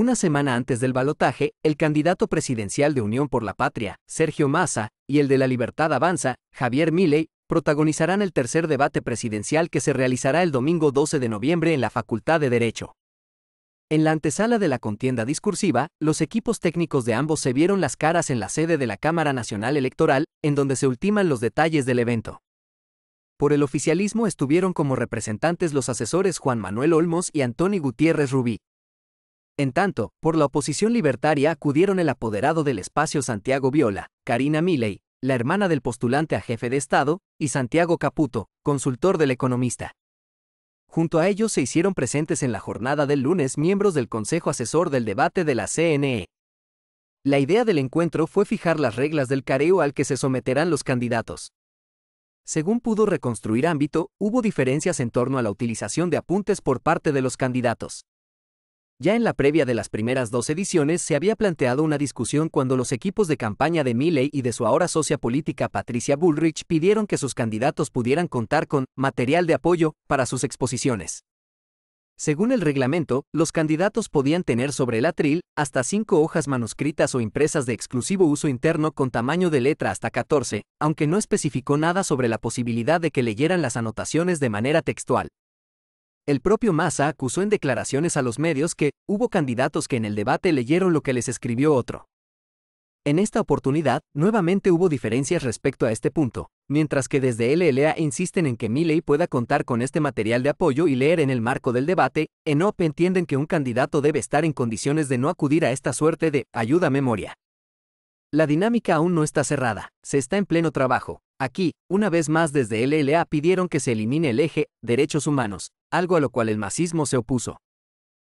Una semana antes del balotaje, el candidato presidencial de Unión por la Patria, Sergio Massa, y el de la Libertad Avanza, Javier Milei, protagonizarán el tercer debate presidencial que se realizará el domingo 12 de noviembre en la Facultad de Derecho. En la antesala de la contienda discursiva, los equipos técnicos de ambos se vieron las caras en la sede de la Cámara Nacional Electoral, en donde se ultiman los detalles del evento. Por el oficialismo estuvieron como representantes los asesores Juan Manuel Olmos y Antonio Gutiérrez Rubí, en tanto, por la oposición libertaria acudieron el apoderado del espacio Santiago Viola, Karina Milley, la hermana del postulante a jefe de Estado, y Santiago Caputo, consultor del economista. Junto a ellos se hicieron presentes en la jornada del lunes miembros del Consejo Asesor del Debate de la CNE. La idea del encuentro fue fijar las reglas del careo al que se someterán los candidatos. Según pudo reconstruir ámbito, hubo diferencias en torno a la utilización de apuntes por parte de los candidatos. Ya en la previa de las primeras dos ediciones se había planteado una discusión cuando los equipos de campaña de Milley y de su ahora socia política Patricia Bullrich pidieron que sus candidatos pudieran contar con material de apoyo para sus exposiciones. Según el reglamento, los candidatos podían tener sobre el atril hasta cinco hojas manuscritas o impresas de exclusivo uso interno con tamaño de letra hasta 14, aunque no especificó nada sobre la posibilidad de que leyeran las anotaciones de manera textual. El propio Massa acusó en declaraciones a los medios que hubo candidatos que en el debate leyeron lo que les escribió otro. En esta oportunidad, nuevamente hubo diferencias respecto a este punto, mientras que desde LLA insisten en que Milley pueda contar con este material de apoyo y leer en el marco del debate, en OPE entienden que un candidato debe estar en condiciones de no acudir a esta suerte de ayuda memoria. La dinámica aún no está cerrada, se está en pleno trabajo. Aquí, una vez más desde LLA pidieron que se elimine el eje derechos humanos, algo a lo cual el masismo se opuso.